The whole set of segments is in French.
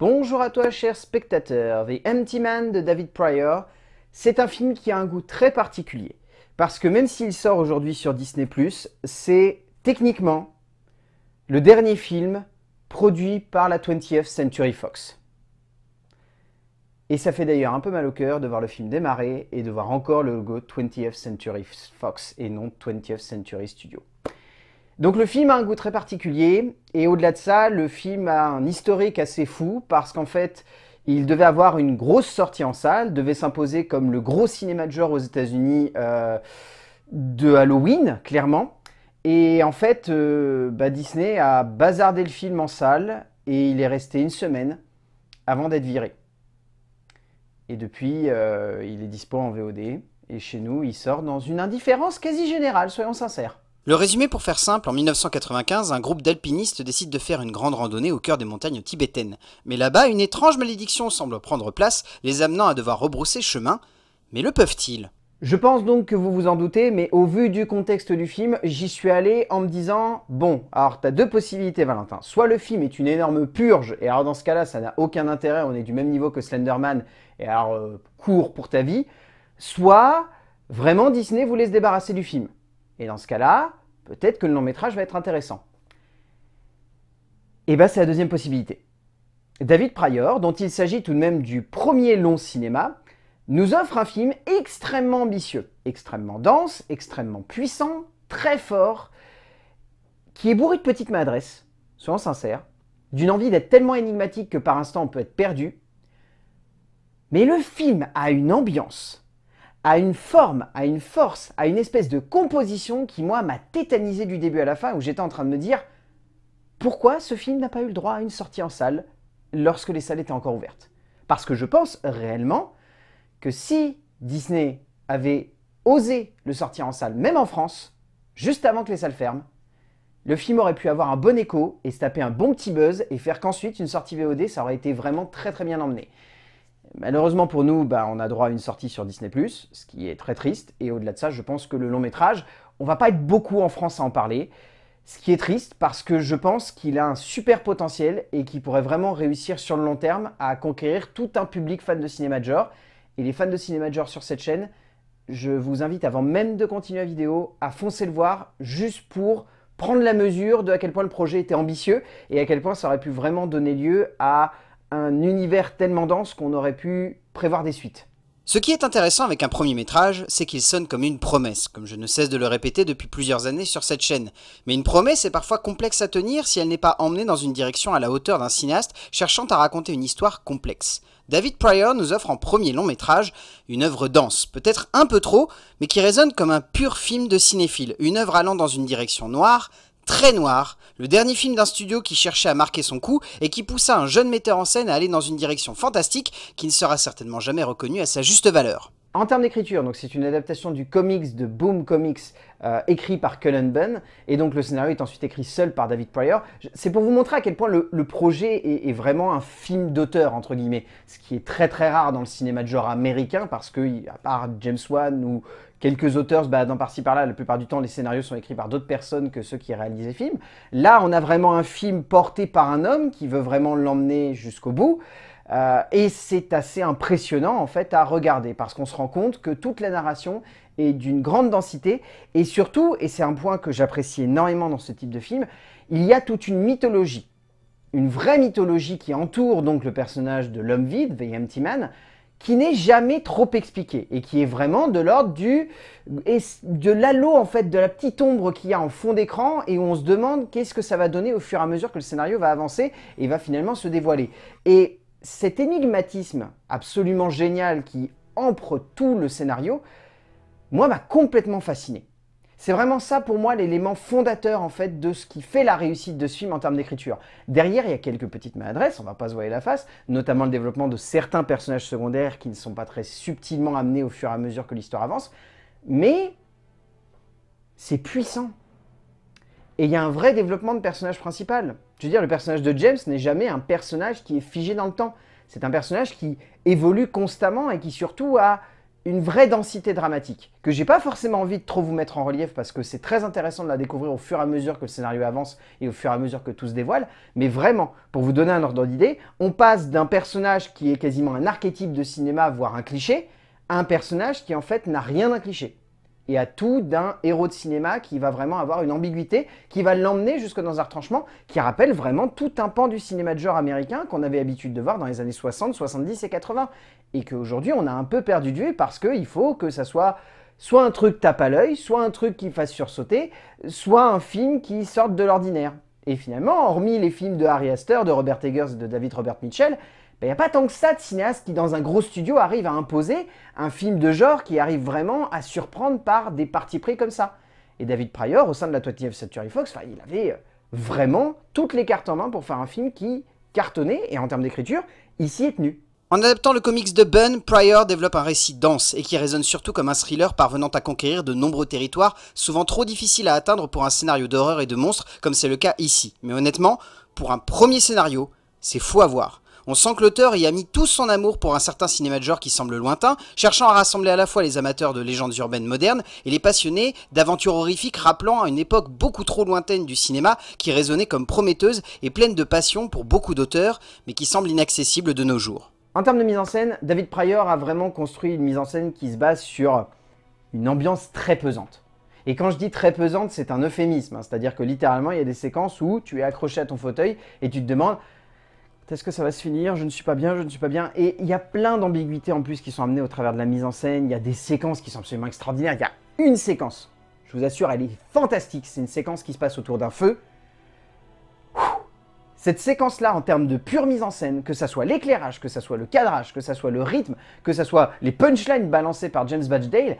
Bonjour à toi cher spectateur, The Empty Man de David Pryor, c'est un film qui a un goût très particulier, parce que même s'il sort aujourd'hui sur Disney ⁇ c'est techniquement le dernier film produit par la 20th Century Fox. Et ça fait d'ailleurs un peu mal au cœur de voir le film démarrer et de voir encore le logo 20th Century Fox et non 20th Century Studio. Donc le film a un goût très particulier, et au-delà de ça, le film a un historique assez fou, parce qu'en fait, il devait avoir une grosse sortie en salle, devait s'imposer comme le gros cinéma de genre aux États-Unis euh, de Halloween, clairement. Et en fait, euh, bah, Disney a bazardé le film en salle, et il est resté une semaine avant d'être viré. Et depuis, euh, il est dispo en VOD, et chez nous, il sort dans une indifférence quasi générale, soyons sincères. Le résumé pour faire simple, en 1995, un groupe d'alpinistes décide de faire une grande randonnée au cœur des montagnes tibétaines. Mais là-bas, une étrange malédiction semble prendre place, les amenant à devoir rebrousser chemin. Mais le peuvent-ils Je pense donc que vous vous en doutez, mais au vu du contexte du film, j'y suis allé en me disant Bon, alors t'as deux possibilités, Valentin. Soit le film est une énorme purge, et alors dans ce cas-là, ça n'a aucun intérêt, on est du même niveau que Slenderman, et alors euh, court cours pour ta vie. Soit vraiment Disney voulait se débarrasser du film. Et dans ce cas-là, peut-être que le long métrage va être intéressant. Et eh bien c'est la deuxième possibilité. David Pryor, dont il s'agit tout de même du premier long cinéma, nous offre un film extrêmement ambitieux, extrêmement dense, extrêmement puissant, très fort, qui est bourré de petites maladresses, soyons sincères, d'une envie d'être tellement énigmatique que par instant on peut être perdu. Mais le film a une ambiance, à une forme, à une force, à une espèce de composition qui, moi, m'a tétanisé du début à la fin, où j'étais en train de me dire pourquoi ce film n'a pas eu le droit à une sortie en salle lorsque les salles étaient encore ouvertes. Parce que je pense réellement que si Disney avait osé le sortir en salle, même en France, juste avant que les salles ferment, le film aurait pu avoir un bon écho et se taper un bon petit buzz et faire qu'ensuite une sortie VOD, ça aurait été vraiment très très bien emmené. Malheureusement pour nous, bah, on a droit à une sortie sur Disney+, ce qui est très triste. Et au-delà de ça, je pense que le long métrage, on va pas être beaucoup en France à en parler. Ce qui est triste parce que je pense qu'il a un super potentiel et qu'il pourrait vraiment réussir sur le long terme à conquérir tout un public fan de cinéma de genre. Et les fans de cinéma de genre sur cette chaîne, je vous invite avant même de continuer la vidéo à foncer le voir juste pour prendre la mesure de à quel point le projet était ambitieux et à quel point ça aurait pu vraiment donner lieu à un univers tellement dense qu'on aurait pu prévoir des suites. Ce qui est intéressant avec un premier métrage, c'est qu'il sonne comme une promesse, comme je ne cesse de le répéter depuis plusieurs années sur cette chaîne. Mais une promesse est parfois complexe à tenir si elle n'est pas emmenée dans une direction à la hauteur d'un cinéaste cherchant à raconter une histoire complexe. David Pryor nous offre en premier long métrage une œuvre dense, peut-être un peu trop, mais qui résonne comme un pur film de cinéphile, une œuvre allant dans une direction noire, très noir, le dernier film d'un studio qui cherchait à marquer son coup et qui poussa un jeune metteur en scène à aller dans une direction fantastique qui ne sera certainement jamais reconnue à sa juste valeur. En termes d'écriture, donc c'est une adaptation du comics de Boom Comics euh, écrit par Cullen Bunn, et donc le scénario est ensuite écrit seul par David Pryor. C'est pour vous montrer à quel point le, projet est, vraiment un film d'auteur, entre guillemets, ce qui est très très rare dans le cinéma de genre américain, parce que, à part James Wan ou quelques auteurs bah, dans par-ci par-là, la plupart du temps les scénarios sont écrits par d'autres personnes que ceux qui réalisent les films. Là, on a vraiment un film porté par un homme qui veut vraiment l'emmener jusqu'au bout. Euh, et c'est assez impressionnant en fait à regarder parce qu'on se rend compte que toute la narration est d'une grande densité et surtout, et c'est un point que j'apprécie énormément dans ce type de film, il y a toute une mythologie, une vraie mythologie qui entoure donc le personnage de l'homme vide, The Man, qui n'est jamais trop expliqué et qui est vraiment de l'ordre du de l'halo en fait de la petite ombre qu'il y a en fond d'écran et où on se demande qu'est-ce que ça va donner au fur et à mesure que le scénario va avancer et va finalement se dévoiler. Et cet énigmatisme absolument génial qui ampre tout le scénario, moi, m'a complètement fasciné. C'est vraiment ça pour moi l'élément fondateur en fait de ce qui fait la réussite de ce film en termes d'écriture. Derrière, il y a quelques petites maladresses, on va pas se voiler la face, notamment le développement de certains personnages secondaires qui ne sont pas très subtilement amenés au fur et à mesure que l'histoire avance, mais c'est puissant. Et il y a un vrai développement de personnages principal. Je veux dire, le personnage de James n'est jamais un personnage qui est figé dans le temps. C'est un personnage qui évolue constamment et qui surtout a une vraie densité dramatique, que j'ai pas forcément envie de trop vous mettre en relief parce que c'est très intéressant de la découvrir au fur et à mesure que le scénario avance et au fur et à mesure que tout se dévoile, mais vraiment, pour vous donner un ordre d'idée, on passe d'un personnage qui est quasiment un archétype de cinéma, voire un cliché, à un personnage qui en fait n'a rien d'un cliché et à tout d'un héros de cinéma qui va vraiment avoir une ambiguïté, qui va l'emmener jusque dans un retranchement qui rappelle vraiment tout un pan du cinéma de genre américain qu'on avait habitude de voir dans les années 60, 70 et 80, et qu'aujourd'hui on a un peu perdu du parce qu'il faut que ça soit soit un truc tape à l'œil, soit un truc qui fasse sursauter, soit un film qui sorte de l'ordinaire. Et finalement, hormis les films de Harry Astor, de Robert Eggers, et de David Robert Mitchell, il ben, n'y a pas tant que ça de cinéastes qui, dans un gros studio, arrivent à imposer un film de genre qui arrive vraiment à surprendre par des parties pris comme ça. Et David Pryor, au sein de la 20th Century Fox, il avait euh, vraiment toutes les cartes en main pour faire un film qui cartonnait, et en termes d'écriture, ici est tenu. En adaptant le comics de Bunn, Pryor développe un récit dense et qui résonne surtout comme un thriller parvenant à conquérir de nombreux territoires, souvent trop difficiles à atteindre pour un scénario d'horreur et de monstres, comme c'est le cas ici. Mais honnêtement, pour un premier scénario, c'est fou à voir. On sent que l'auteur y a mis tout son amour pour un certain cinéma de genre qui semble lointain, cherchant à rassembler à la fois les amateurs de légendes urbaines modernes et les passionnés d'aventures horrifiques rappelant à une époque beaucoup trop lointaine du cinéma qui résonnait comme prometteuse et pleine de passion pour beaucoup d'auteurs, mais qui semble inaccessible de nos jours. En termes de mise en scène, David Pryor a vraiment construit une mise en scène qui se base sur une ambiance très pesante. Et quand je dis très pesante, c'est un euphémisme, hein. c'est-à-dire que littéralement, il y a des séquences où tu es accroché à ton fauteuil et tu te demandes est-ce que ça va se finir Je ne suis pas bien, je ne suis pas bien. Et il y a plein d'ambiguïtés en plus qui sont amenées au travers de la mise en scène. Il y a des séquences qui sont absolument extraordinaires. Il y a une séquence, je vous assure, elle est fantastique. C'est une séquence qui se passe autour d'un feu. Cette séquence-là, en termes de pure mise en scène, que ça soit l'éclairage, que ça soit le cadrage, que ça soit le rythme, que ce soit les punchlines balancées par James Batchdale,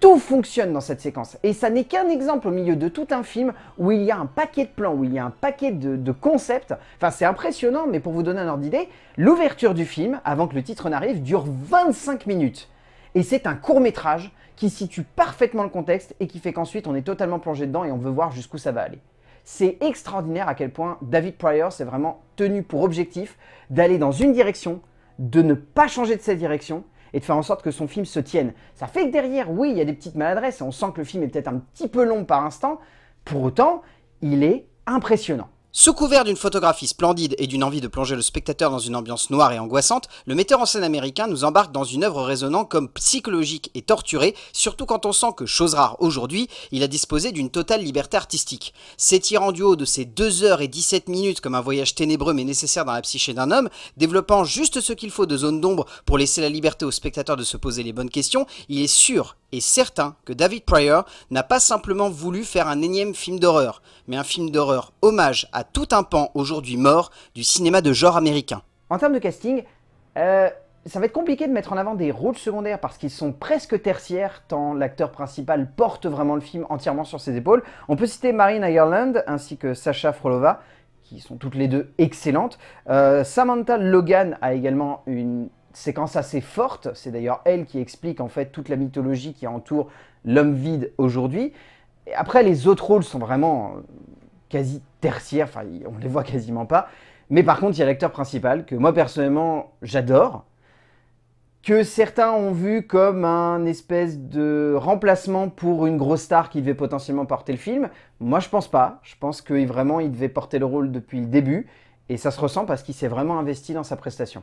tout fonctionne dans cette séquence. Et ça n'est qu'un exemple au milieu de tout un film où il y a un paquet de plans, où il y a un paquet de, concepts. Enfin, c'est impressionnant, mais pour vous donner un ordre d'idée, l'ouverture du film, avant que le titre n'arrive, dure 25 minutes. Et c'est un court métrage qui situe parfaitement le contexte et qui fait qu'ensuite on est totalement plongé dedans et on veut voir jusqu'où ça va aller. C'est extraordinaire à quel point David Pryor s'est vraiment tenu pour objectif d'aller dans une direction, de ne pas changer de cette direction et de faire en sorte que son film se tienne. Ça fait que derrière, oui, il y a des petites maladresses, et on sent que le film est peut-être un petit peu long par instant, pour autant, il est impressionnant. Sous couvert d'une photographie splendide et d'une envie de plonger le spectateur dans une ambiance noire et angoissante, le metteur en scène américain nous embarque dans une œuvre résonnant comme psychologique et torturée, surtout quand on sent que, chose rare aujourd'hui, il a disposé d'une totale liberté artistique. S'étirant du haut de ces 2h17 minutes comme un voyage ténébreux mais nécessaire dans la psyché d'un homme, développant juste ce qu'il faut de zone d'ombre pour laisser la liberté au spectateur de se poser les bonnes questions, il est sûr et certain que David Pryor n'a pas simplement voulu faire un énième film d'horreur mais un film d'horreur hommage à tout un pan aujourd'hui mort du cinéma de genre américain. En termes de casting, euh, ça va être compliqué de mettre en avant des rôles secondaires parce qu'ils sont presque tertiaires tant l'acteur principal porte vraiment le film entièrement sur ses épaules. On peut citer Marine Ireland ainsi que Sacha Frolova qui sont toutes les deux excellentes. Euh, Samantha Logan a également une séquence assez forte, c'est d'ailleurs elle qui explique en fait toute la mythologie qui entoure l'homme vide aujourd'hui après, les autres rôles sont vraiment euh, quasi tertiaires, enfin, on les voit quasiment pas. Mais par contre, il l'acteur principal que moi personnellement j'adore, que certains ont vu comme un espèce de remplacement pour une grosse star qui devait potentiellement porter le film. Moi, je pense pas. Je pense que vraiment, il devait porter le rôle depuis le début. Et ça se ressent parce qu'il s'est vraiment investi dans sa prestation.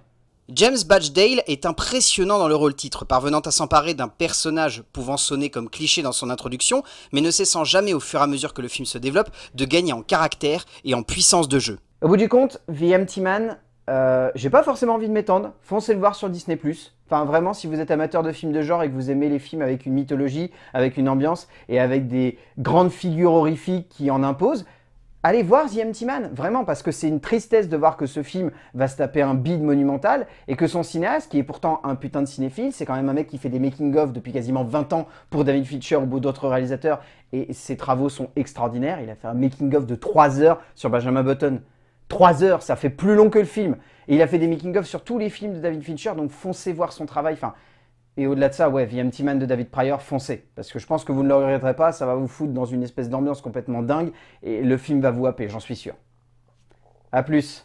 James Batchdale est impressionnant dans le rôle titre, parvenant à s'emparer d'un personnage pouvant sonner comme cliché dans son introduction, mais ne cessant jamais au fur et à mesure que le film se développe de gagner en caractère et en puissance de jeu. Au bout du compte, The Empty Man, euh, j'ai pas forcément envie de m'étendre, foncez le voir sur Disney+. Enfin vraiment, si vous êtes amateur de films de genre et que vous aimez les films avec une mythologie, avec une ambiance et avec des grandes figures horrifiques qui en imposent, allez voir The Man, vraiment, parce que c'est une tristesse de voir que ce film va se taper un bide monumental et que son cinéaste, qui est pourtant un putain de cinéphile, c'est quand même un mec qui fait des making-of depuis quasiment 20 ans pour David Fincher ou d'autres réalisateurs, et ses travaux sont extraordinaires. Il a fait un making-of de 3 heures sur Benjamin Button. 3 heures, ça fait plus long que le film. Et il a fait des making-of sur tous les films de David Fincher, donc foncez voir son travail. Enfin, et au-delà de ça, ouais, vmt Man de David Pryor, foncez. Parce que je pense que vous ne le regretterez pas, ça va vous foutre dans une espèce d'ambiance complètement dingue, et le film va vous happer, j'en suis sûr. A plus